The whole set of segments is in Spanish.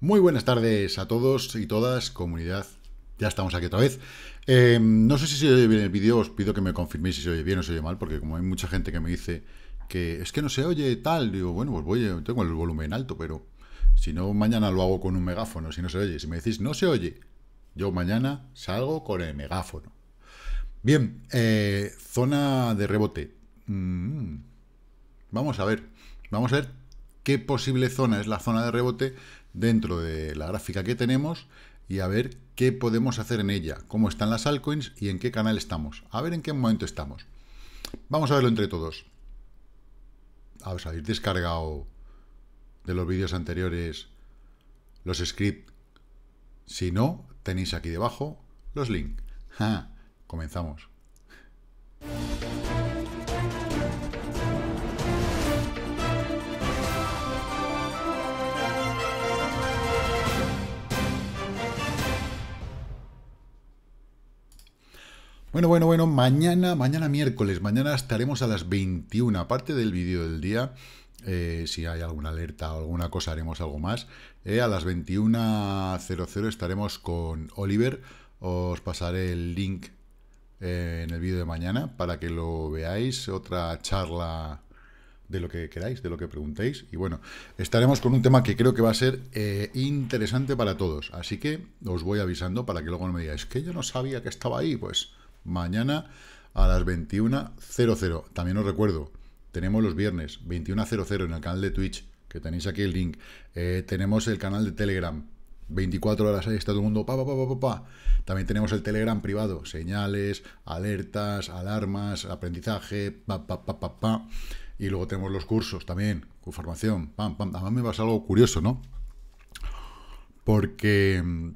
Muy buenas tardes a todos y todas, comunidad. Ya estamos aquí otra vez. Eh, no sé si se oye bien el vídeo, os pido que me confirméis si se oye bien o se oye mal, porque como hay mucha gente que me dice que es que no se oye tal, digo, bueno, pues voy, eh, tengo el volumen alto, pero si no, mañana lo hago con un megáfono, si no se oye. Si me decís no se oye, yo mañana salgo con el megáfono. Bien, eh, zona de rebote. Mm, vamos a ver, vamos a ver qué posible zona es la zona de rebote dentro de la gráfica que tenemos y a ver qué podemos hacer en ella, cómo están las altcoins y en qué canal estamos. A ver en qué momento estamos. Vamos a verlo entre todos. Ah, os habéis descargado de los vídeos anteriores los scripts. Si no, tenéis aquí debajo los links. comenzamos. Bueno, bueno, bueno, mañana, mañana miércoles, mañana estaremos a las 21, aparte del vídeo del día. Eh, si hay alguna alerta o alguna cosa haremos algo más. Eh, a las 21.00 estaremos con Oliver. Os pasaré el link eh, en el vídeo de mañana para que lo veáis. Otra charla de lo que queráis, de lo que preguntéis. Y bueno, estaremos con un tema que creo que va a ser interesante para todos. Así que os voy avisando para que luego no me digáis que yo no sabía que estaba ahí. Pues mañana a las 21.00. También os recuerdo, tenemos los viernes 21.00 en el canal de Twitch, que tenéis aquí el link. Eh, tenemos el canal de Telegram. 24 horas ahí está todo el mundo, pa, pa, pa, pa, También tenemos el Telegram privado, señales, alertas, alarmas, aprendizaje, pa, pa, pa, pa, Y luego tenemos los cursos también, con formación, pam, pam. Además me pasa algo curioso, ¿no? Porque mm,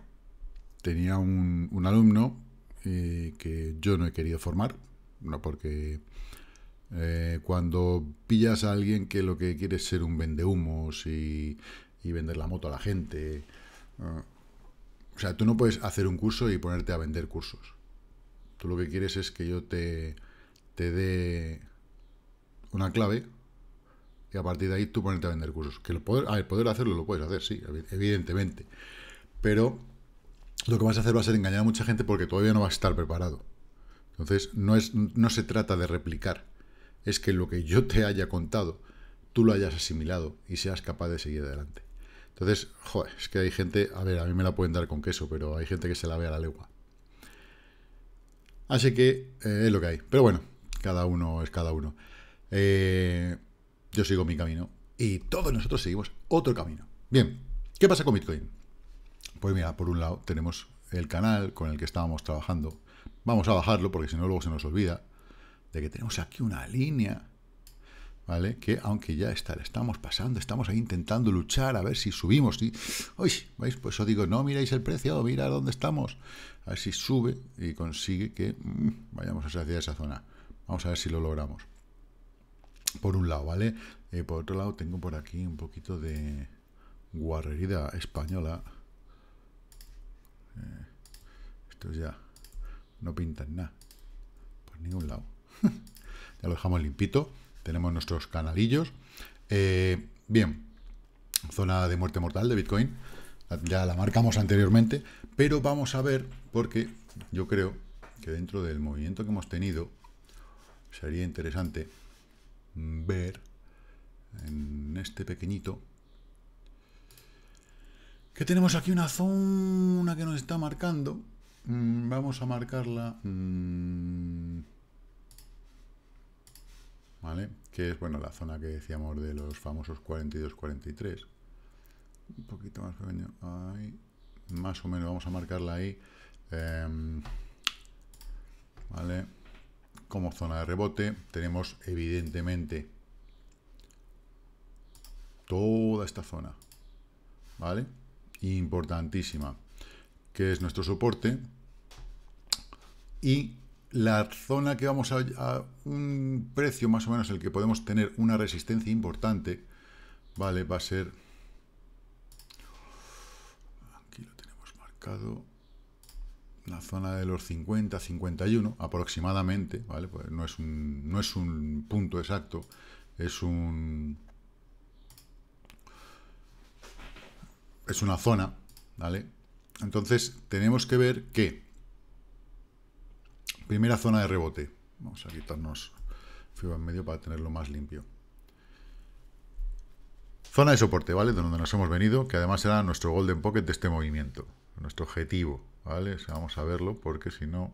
tenía un alumno eh, que yo no he querido formar, no porque eh, cuando pillas a alguien que lo que quiere es ser un vendehumos y, y vender la moto a la gente, o sea, tú no puedes hacer un curso y ponerte a vender cursos. Tú lo que quieres es que yo te, te dé una clave y a partir de ahí tú ponerte a vender cursos. Que el poder, poder hacerlo lo puedes hacer, sí, evidentemente. Pero lo que vas a hacer va a ser engañar a mucha gente porque todavía no va a estar preparado. Entonces, no, es, no se trata de replicar, es que lo que yo te haya contado, tú lo hayas asimilado y seas capaz de seguir adelante. Entonces, joder, es que hay gente, a ver, a mí me la pueden dar con queso, pero hay gente que se la ve a la legua. Así que eh, es lo que hay. Pero bueno, cada uno es cada uno. Eh, yo sigo mi camino y todos nosotros seguimos otro camino. Bien, ¿qué pasa con Bitcoin? Pues mira, por un lado tenemos el canal con el que estábamos trabajando. Vamos a bajarlo porque si no luego se nos olvida de que tenemos aquí una línea, ¿vale? Que aunque ya está, estamos pasando, estamos ahí intentando luchar a ver si subimos. Y, uy, ¿veis? Pues os digo, no miráis el precio, mira dónde estamos. A ver si sube y consigue que mm, vayamos hacia esa zona. Vamos a ver si lo logramos. Por un lado, ¿vale? Eh, por otro lado, tengo por aquí un poquito de guarrerida española. Eh, estos ya no pintan nada. Por ningún lado. ya lo dejamos limpito. Tenemos nuestros canalillos. Eh, bien. Zona de muerte mortal de Bitcoin. Ya la marcamos anteriormente. Pero vamos a ver, porque yo creo que dentro del movimiento que hemos tenido, sería interesante ver en este pequeñito que tenemos aquí una zona que nos está marcando. Mm, vamos a marcarla... Mm, ¿Vale? Que es, bueno, la zona que decíamos de los famosos 42-43. Un poquito más pequeño. Más o menos, vamos a marcarla ahí. Em, ¿Vale? Como zona de rebote tenemos, evidentemente, toda esta zona. ¿Vale? importantísima, que es nuestro soporte y la zona que vamos a, un precio más o menos el que podemos tener una resistencia importante, vale, va a ser aquí lo tenemos marcado la zona de los 50, 51 aproximadamente, vale, pues no es un no es un punto exacto, es un es una zona, ¿vale? Entonces tenemos que ver qué primera zona de rebote. Vamos a quitarnos fibra en medio para tenerlo más limpio. Zona de soporte, ¿vale? De donde nos hemos venido, que además era nuestro golden pocket de este movimiento, nuestro objetivo, ¿vale? vamos a verlo porque si no,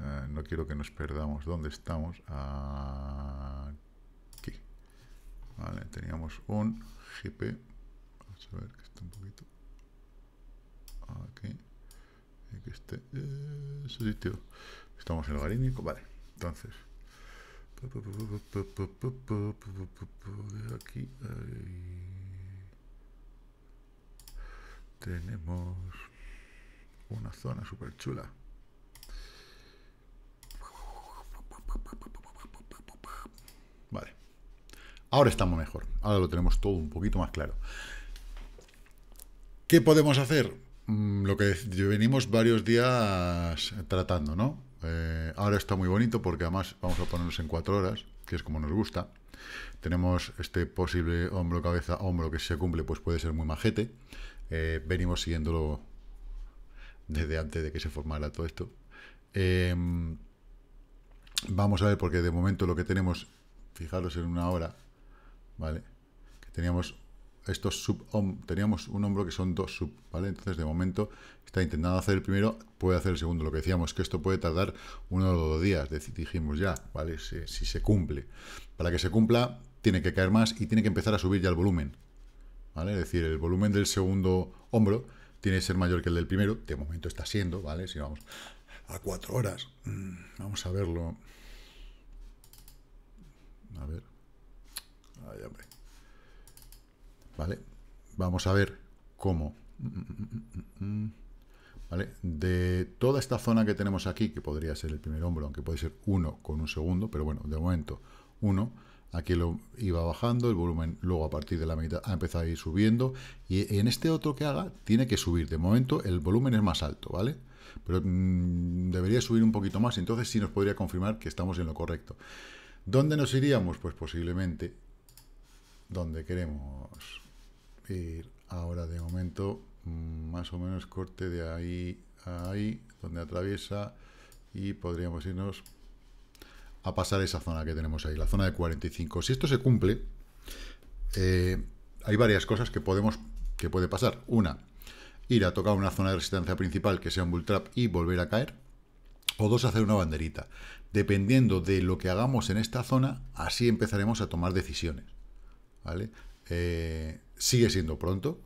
eh, no quiero que nos perdamos. ¿Dónde estamos? Aquí. Vale, teníamos un GP vamos a ver que está un poquito aquí que sitio estamos en el garínico vale entonces aquí tenemos una zona súper chula Vale. Ahora estamos mejor. Ahora lo tenemos todo un poquito más claro. ¿Qué podemos hacer? Mm, lo que venimos varios días tratando, ¿no? Eh, ahora está muy bonito porque además vamos a ponernos en cuatro horas, que es como nos gusta. Tenemos este posible hombro-cabeza-hombro que si se cumple pues puede ser muy majete. Eh, venimos siguiéndolo desde antes de que se formara todo esto. Em, vamos a ver porque de momento lo que tenemos, fijaros en una hora, ¿vale? Que teníamos estos sub teníamos un hombro que son dos sub, ¿vale? Entonces, de momento, está intentando hacer el primero, puede hacer el segundo. Lo que decíamos, que esto puede tardar uno o dos días, dijimos ya, ¿vale? Si, si se cumple. Para que se cumpla, tiene que caer más y tiene que empezar a subir ya el volumen, ¿vale? Es decir, el volumen del segundo hombro tiene que ser mayor que el del primero, de momento está siendo, ¿vale? Si vamos a cuatro horas, mm, vamos a verlo. A ver. Ay, hombre. ¿Vale? Vamos a ver cómo. ¿Vale? De toda esta zona que tenemos aquí, que podría ser el primer hombro, aunque puede ser uno con un segundo, pero bueno, de momento uno, aquí lo iba bajando, el volumen luego a partir de la mitad ha empezado a ir subiendo, y en este otro que haga tiene que subir, de momento el volumen es más alto, ¿vale? Pero mm, debería subir un poquito más, entonces sí nos podría confirmar que estamos en lo correcto. ¿Dónde nos iríamos? Pues posiblemente donde queremos ir ahora de momento mm, más o menos corte de ahí a ahí, donde atraviesa, y podríamos irnos a pasar esa zona que tenemos ahí, la zona de 45. Si esto se cumple, eh, hay varias cosas que podemos que puede pasar. Una, ir a tocar una zona de resistencia principal que sea un bull trap y volver a caer. O dos, hacer una banderita. Dependiendo de lo que hagamos en esta zona, así empezaremos a tomar decisiones. ¿Vale? Eh, Sigue siendo pronto.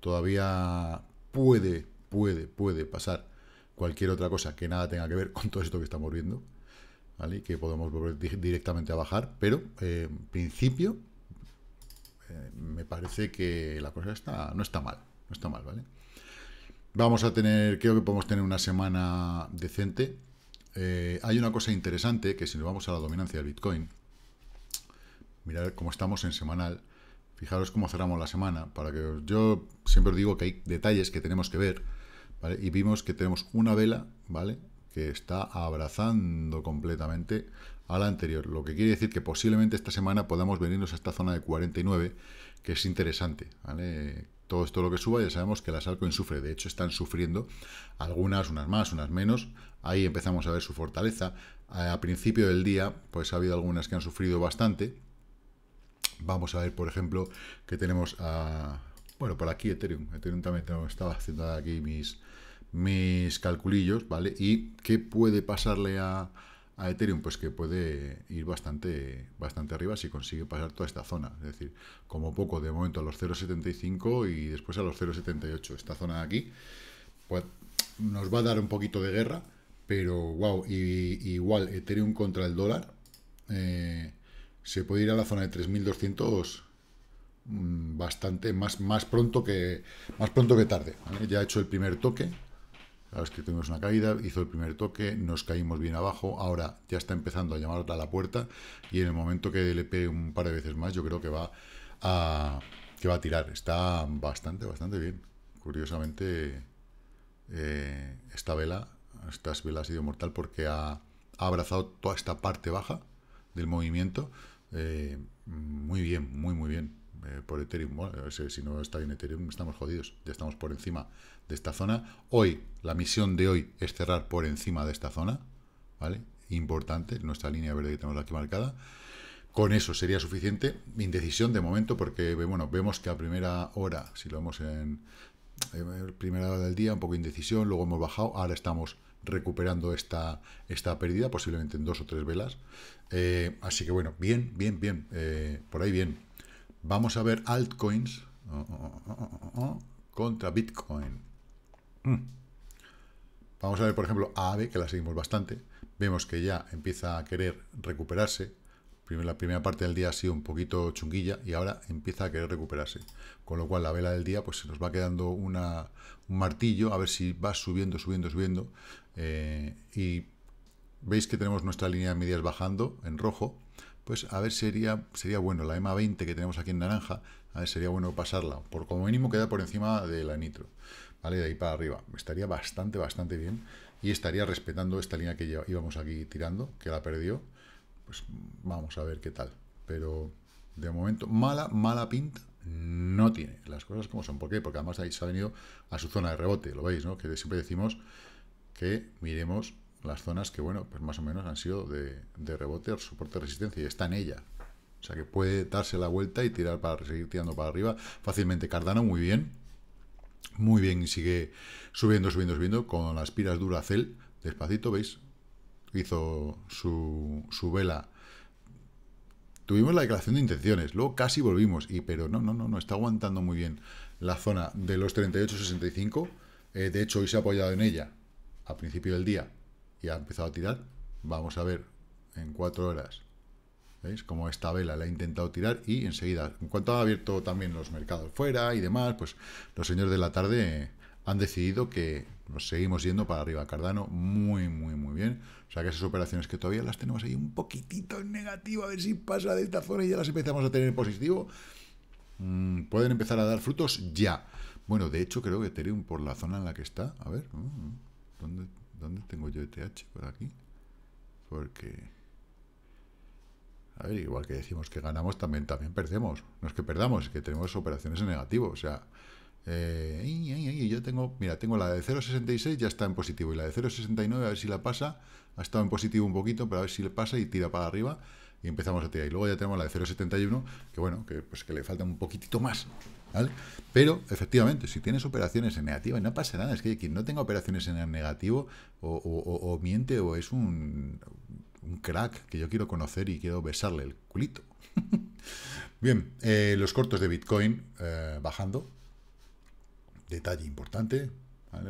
Todavía puede, puede, puede pasar cualquier otra cosa que nada tenga que ver con todo esto que estamos viendo. ¿Vale? Que podemos volver directamente a bajar. Pero, eh, en principio, eh, me parece que la cosa está, no está mal. No está mal, ¿vale? Vamos a tener, creo que podemos tener una semana decente. Eh, hay una cosa interesante, que si nos vamos a la dominancia del Bitcoin, mirar cómo estamos en semanal, Fijaros cómo cerramos la semana, para que yo siempre os digo que hay detalles que tenemos que ver, Y vimos que tenemos una vela, ¿vale? Que está abrazando completamente a la anterior, lo que quiere decir que posiblemente esta semana podamos venirnos a esta zona de 49, que es interesante, Todo esto lo que suba, ya sabemos que las altcoins sufre, de hecho están sufriendo algunas, unas más, unas menos, ahí empezamos a ver su fortaleza, a principio del día, pues ha habido algunas que han sufrido bastante, Vamos a ver, por ejemplo, que tenemos a... Bueno, por aquí Ethereum. Ethereum también estaba haciendo aquí mis, mis calculillos, ¿vale? ¿Y qué puede pasarle a, Ethereum? Pues que puede ir bastante, bastante arriba si consigue pasar toda esta zona. Es decir, como poco, de momento a los 0.75 y después a los 0.78. Esta zona de aquí, pues nos va a dar un poquito de guerra, pero wow, igual Ethereum contra el dólar. Eh, se puede ir a la zona de 3200 mm, bastante más, más pronto que más pronto que tarde. Ya ha hecho el primer toque. Ahora es que tuvimos una caída, hizo el primer toque, nos caímos bien abajo, ahora ya está empezando a llamar a la puerta y en el momento que le pegue un par de veces más yo creo que va a, que va a tirar. Está bastante, bastante bien. Curiosamente eh, esta vela, esta vela ha sido mortal porque ha, ha abrazado toda esta parte baja del movimiento eh, muy bien, muy, muy bien. Eh, por Ethereum, bueno, si no está bien Ethereum estamos jodidos, ya estamos por encima de esta zona. Hoy, la misión de hoy es cerrar por encima de esta zona, ¿vale? Importante, nuestra línea verde que tenemos aquí marcada. Con eso sería suficiente. Indecisión de momento, porque bueno, vemos que a primera hora, si lo vemos en, eh, primera hora del día, un poco indecisión, luego hemos bajado, ahora estamos recuperando esta, esta pérdida, posiblemente en dos o tres velas. Eh, así que bueno, bien, bien, bien, eh, por ahí bien. Vamos a ver altcoins oh, oh, oh, contra Bitcoin. Mm. Vamos a ver, por ejemplo, a AVE, que la seguimos bastante. Vemos que ya empieza a querer recuperarse la primera parte del día ha sido un poquito chunguilla y ahora empieza a querer recuperarse. Con lo cual la vela del día pues se nos va quedando un martillo a ver si va subiendo, subiendo, subiendo. Eh, y veis que tenemos nuestra línea de medias bajando en rojo. Pues a ver, sería, sería bueno la EMA 20 que tenemos aquí en naranja, a ver, sería bueno pasarla. Por como mínimo queda por encima de la nitro. ¿Vale? De ahí para arriba. Estaría bastante, bastante bien. Y estaría respetando esta línea que íbamos aquí tirando, que la perdió pues vamos a ver qué tal. Pero de momento, mala, mala pinta no tiene. Las cosas como son. ¿Por Porque además ahí se ha venido a su zona de rebote, lo veis, ¿no? Que siempre decimos que miremos las zonas que, bueno, pues más o menos han sido de, de rebote, soporte, resistencia, y está en ella. O sea que puede darse la vuelta y tirar para seguir tirando para arriba fácilmente. Cardano muy bien, muy bien, y sigue subiendo, subiendo, subiendo con las piras cel despacito, ¿veis? hizo su, su vela. Tuvimos la declaración de intenciones, luego casi volvimos, y pero no, no, no, no, está aguantando muy bien la zona de los 38.65. Eh, de hecho, hoy se ha apoyado en ella a principio del día y ha empezado a tirar. Vamos a ver en cuatro horas, ¿veis? Como esta vela la ha intentado tirar y enseguida, en cuanto ha abierto también los mercados fuera y demás, pues los señores de la tarde han decidido que nos seguimos yendo para arriba. Cardano, muy, muy, muy bien. O sea que esas operaciones que todavía las tenemos ahí un poquitito en negativo, a ver si pasa de esta zona y ya las empezamos a tener en positivo, mm, pueden empezar a dar frutos ya. Bueno, de hecho creo que Ethereum por la zona en la que está, a ver, mm, ¿dónde, dónde tengo yo ETH? Por aquí. Porque... A ver, igual que decimos que ganamos, también, también perdemos. No es que perdamos, es que tenemos operaciones en negativo. O sea, eh, y, yo tengo, mira, tengo la de 0.66, ya está en positivo, y la de 0.69, a ver si la pasa, ha estado en positivo un poquito, pero a ver si le pasa y tira para arriba, y empezamos a tirar. Y luego ya tenemos la de 0.71, que bueno, que, pues que le falta un poquitito más, Pero, efectivamente, si tienes operaciones en negativo, no pasa nada, es que quien no tenga operaciones en negativo, o, miente, o es un, un crack que yo quiero conocer y quiero besarle el culito. Bien, eh, los cortos de Bitcoin eh, bajando, Detalle importante,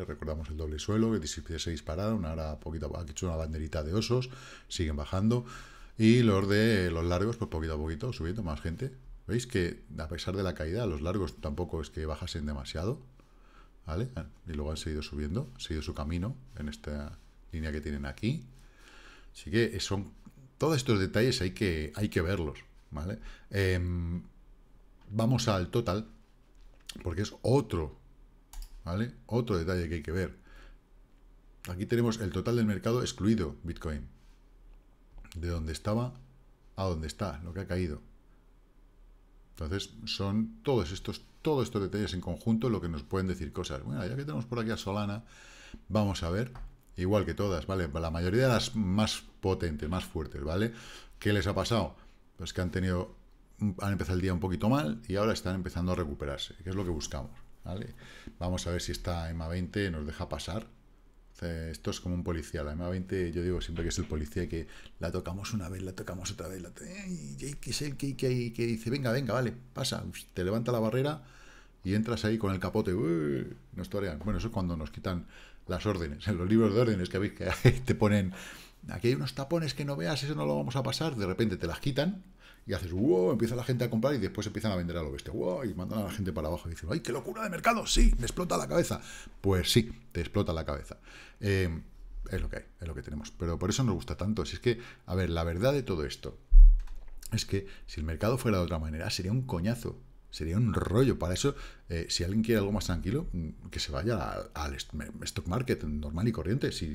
recordamos el doble suelo, que se dispararon, ahora poquito aquí hecho una banderita de osos, siguen bajando, y los de los largos, pues poquito a poquito, subiendo más gente. ¿Veis que a pesar de la caída, los largos tampoco es que bajasen demasiado? ¿Vale? Y luego han seguido subiendo, han seguido su camino en esta línea que tienen aquí. Así que son todos estos detalles hay que, hay que verlos, ¿vale? Em, vamos al total, porque es otro ¿vale? Otro detalle que hay que ver. Aquí tenemos el total del mercado excluido Bitcoin. De donde estaba a donde está, lo que ha caído. Entonces, son todos estos, todos estos detalles en conjunto lo que nos pueden decir cosas. Bueno, ya que tenemos por aquí a Solana, vamos a ver, igual que todas, ¿vale? La mayoría de las más potentes, más fuertes, ¿vale? ¿Qué les ha pasado? Pues que han tenido, han empezado el día un poquito mal y ahora están empezando a recuperarse, que es lo que buscamos, Vamos a ver si esta m 20 nos deja pasar. Esto es como un policía. La m 20, yo digo siempre que es el policía que la tocamos una vez, la tocamos otra vez. La y es el que, dice, venga, venga, vale, pasa. Te levanta la barrera y entras ahí con el capote. no nos torean. Bueno, eso es cuando nos quitan las órdenes. En los libros de órdenes que que te ponen... Aquí hay unos tapones que no veas, eso no lo vamos a pasar. De repente te las quitan y haces, wow, empieza la gente a comprar y después empiezan a vender a lo bestia, wow, y mandan a la gente para abajo y dicen, ay, qué locura de mercado, sí, me explota la cabeza. Pues sí, te explota la cabeza. Em, es lo que hay, es lo que tenemos. Pero por eso nos gusta tanto. Si es que, a ver, la verdad de todo esto es que si el mercado fuera de otra manera, sería un coñazo. Sería un rollo. Para eso, eh, si alguien quiere algo más tranquilo, mm, que se vaya al stock market normal y corriente. Si,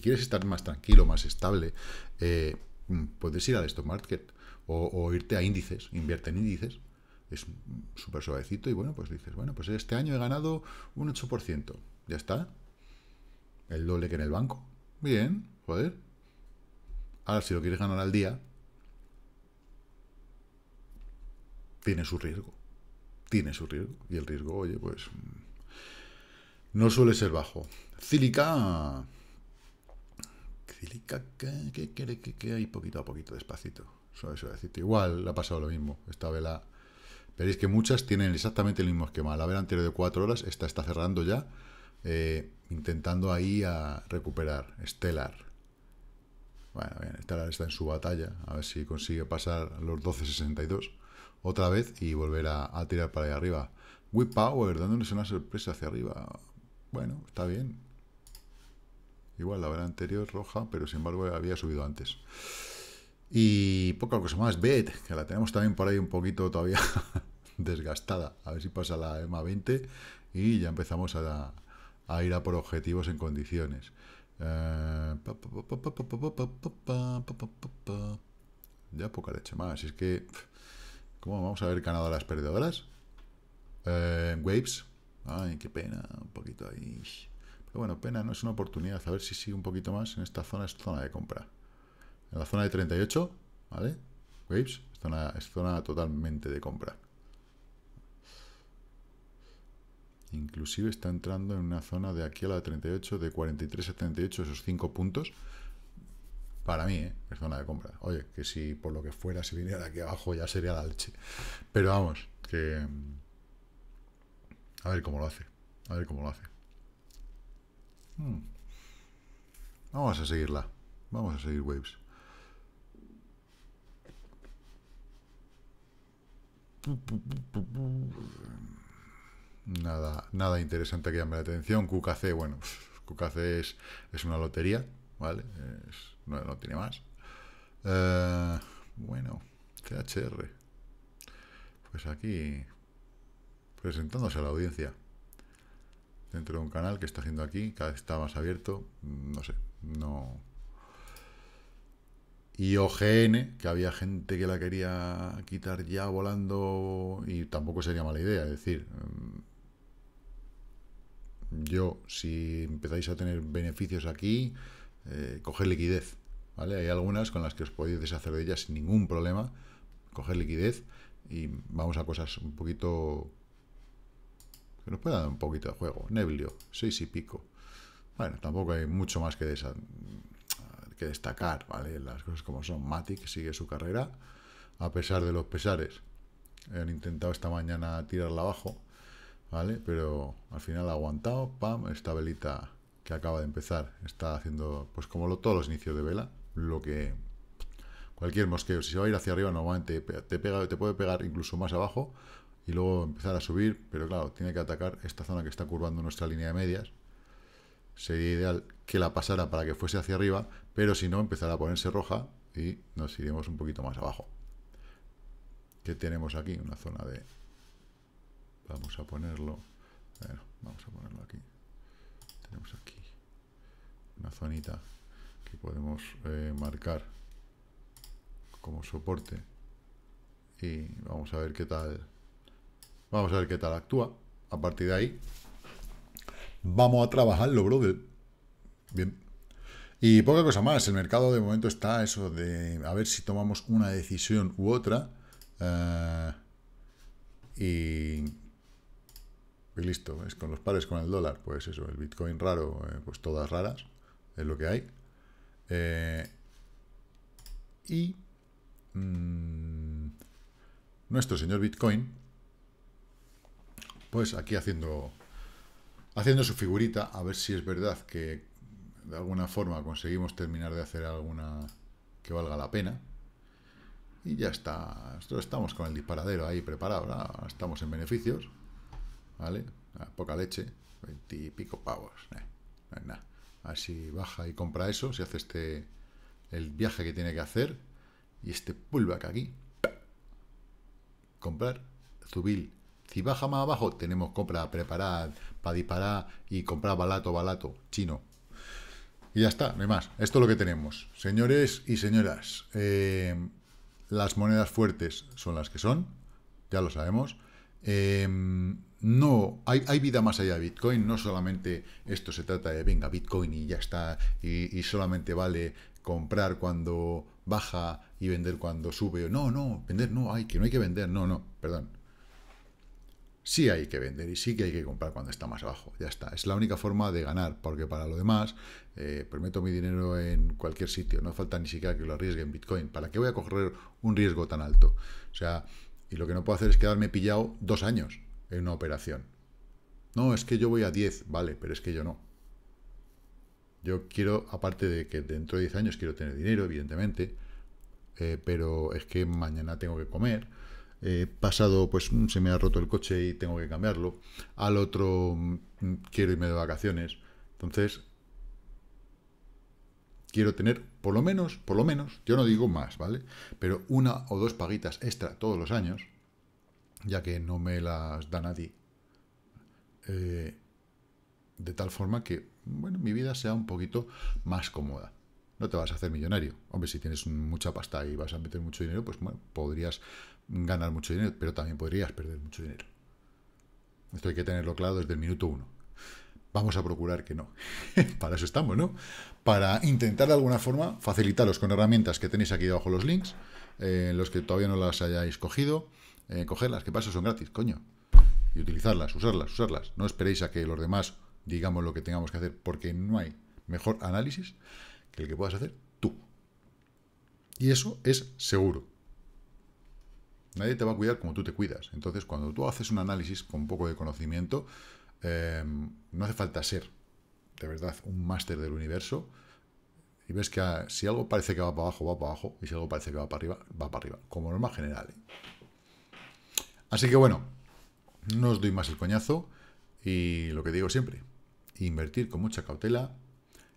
quieres estar más tranquilo, más estable, eh, mm, puedes ir al stock market. O, irte a índices, invierte en índices. Es súper suavecito y bueno, pues dices, bueno, pues este año he ganado un 8%. Ya está. El doble que en el banco. Bien, joder. Ahora, si lo quieres ganar al día, tiene su riesgo. Tiene su riesgo. Y el riesgo, oye, pues mm, no suele ser bajo. Cílica. Cílica, que, que, que hay poquito a poquito, despacito igual, le ha pasado lo mismo. Esta vela. Veréis que muchas tienen exactamente el mismo esquema. La vela anterior de 4 horas, esta está cerrando ya, eh, intentando ahí a recuperar. Stellar Bueno, bien, stellar está en su batalla. A ver si consigue pasar los 12.62 otra vez y volver a, tirar para allá arriba. Whip Power, dándonos una sorpresa hacia arriba. Bueno, está bien. Igual, la vela anterior roja, pero sin embargo había subido antes. Y poca cosa más, BET, que la tenemos también por ahí un poquito todavía desgastada. A ver si pasa la EMA 20 y ya empezamos a, ir a por objetivos en condiciones. ya poca leche más. Es que, ¿cómo vamos a ver ganado las perdedoras? waves. Ay, qué pena, un poquito ahí. Pero bueno, pena no es una oportunidad. A ver si sigue un poquito más en esta zona, es zona de compra en la zona de 38, ¿vale? Waves, es zona, totalmente de compra. Inclusive está entrando en una zona de aquí a la 38, de 43 a 38, esos 5 puntos. Para mí, ¿eh? es zona de compra. Oye, que si por lo que fuera si viniera aquí abajo ya sería la leche. Pero vamos, que... A ver cómo lo hace. A ver cómo lo hace. Hmm. Vamos a seguirla. Vamos a seguir Waves. Nada, nada interesante que llame la atención. QKC, bueno, QKC es, es una lotería, ¿vale? no, tiene más. Eh, bueno, CHR. Pues aquí, presentándose a la audiencia. Dentro de un canal que está haciendo aquí, cada vez está más abierto. No sé, no y OGN, que había gente que la quería quitar ya volando y tampoco sería mala idea. Es decir, mm, yo, si empezáis a tener beneficios aquí, eh, coger liquidez. ¿vale? Hay algunas con las que os podéis deshacer de ellas sin ningún problema, coger liquidez y vamos a cosas un poquito... que nos puedan dar un poquito de juego. Neblio, seis y pico. Bueno, tampoco hay mucho más que de destacar, ¿vale? Las cosas como son. Matic sigue su carrera, a pesar de los pesares. Han intentado esta mañana tirarla abajo, ¿vale? Pero al final ha aguantado, pam, esta velita que acaba de empezar está haciendo, pues como lo, todos los inicios de vela, lo que cualquier mosqueo, si se va a ir hacia arriba normalmente te, pega, te puede pegar incluso más abajo y luego empezar a subir, pero claro, tiene que atacar esta zona que está curvando nuestra línea de medias, sería ideal que la pasara para que fuese hacia arriba, pero si no, empezará a ponerse roja y nos iremos un poquito más abajo. que tenemos aquí? Una zona de... Vamos a ponerlo... Bueno, vamos a ponerlo aquí. Tenemos aquí una zonita que podemos eh, marcar como soporte. Y vamos a ver qué tal... Vamos a ver qué tal actúa. A partir de ahí Vamos a trabajarlo, brother. Bien. Y poca cosa más. El mercado de momento está eso de a ver si tomamos una decisión u otra. Eh, y, listo. Es con los pares, con el dólar. Pues eso, el Bitcoin raro, eh, pues todas raras. Es lo que hay. Eh, y mm, nuestro señor Bitcoin, pues aquí haciendo haciendo su figurita, a ver si es verdad que de alguna forma conseguimos terminar de hacer alguna que valga la pena. Y ya está. estamos con el disparadero ahí preparado. Estamos en beneficios. ¿Vale? Ah, poca leche. Veintipico pavos. no nada. Así baja y compra eso. Si hace este el viaje que tiene que hacer. Y este pullback aquí. Comprar. Zubil si baja más abajo, tenemos compra preparada para disparar y comprar balato, balato, chino. Y ya está, no hay más. Esto es lo que tenemos. Señores y señoras, eh, las monedas fuertes son las que son, ya lo sabemos. Eh, no, hay, vida más allá de Bitcoin, no solamente esto se trata de, venga, Bitcoin y ya está, y, y solamente vale comprar cuando baja y vender cuando sube. No, no, vender no, hay que no hay que vender, no, no, perdón sí hay que vender y sí que hay que comprar cuando está más bajo. Ya está. Es la única forma de ganar, porque para lo demás, eh, prometo mi dinero en cualquier sitio. No falta ni siquiera que lo arriesgue en Bitcoin. ¿Para qué voy a correr un riesgo tan alto? O sea, y lo que no puedo hacer es quedarme pillado dos años en una operación. No, es que yo voy a 10, vale, pero es que yo no. Yo quiero, aparte de que dentro de 10 años quiero tener dinero, evidentemente, eh, pero es que mañana tengo que comer pasado pues mm, se me ha roto el coche y tengo que cambiarlo, al otro mm, quiero irme de vacaciones. Entonces, quiero tener por lo menos, por lo menos, yo no digo más, ¿vale? Pero una o dos paguitas extra todos los años, ya que no me las da nadie. Eh, de tal forma que, bueno, mi vida sea un poquito más cómoda no te vas a hacer millonario. Hombre, si tienes mucha pasta y vas a meter mucho dinero, pues bueno, podrías ganar mucho dinero, pero también podrías perder mucho dinero. Esto hay que tenerlo claro desde el minuto uno. Vamos a procurar que no. Para eso estamos, ¿no? Para intentar de alguna forma facilitaros con herramientas que tenéis aquí abajo los links, en eh, los que todavía no las hayáis cogido, eh, cogerlas, que pasa, son gratis, coño. Y utilizarlas, usarlas, usarlas. No esperéis a que los demás digamos lo que tengamos que hacer porque no hay mejor análisis. Que el que puedas hacer tú. Y eso es seguro. Nadie te va a cuidar como tú te cuidas. Entonces, cuando tú haces un análisis con un poco de conocimiento, em, no hace falta ser, de verdad, un máster del universo. Y ves que ah, si algo parece que va para abajo, va para abajo. Y si algo parece que va para arriba, va para arriba. Como norma general. ¿eh? Así que bueno, no os doy más el coñazo. Y lo que digo siempre, invertir con mucha cautela,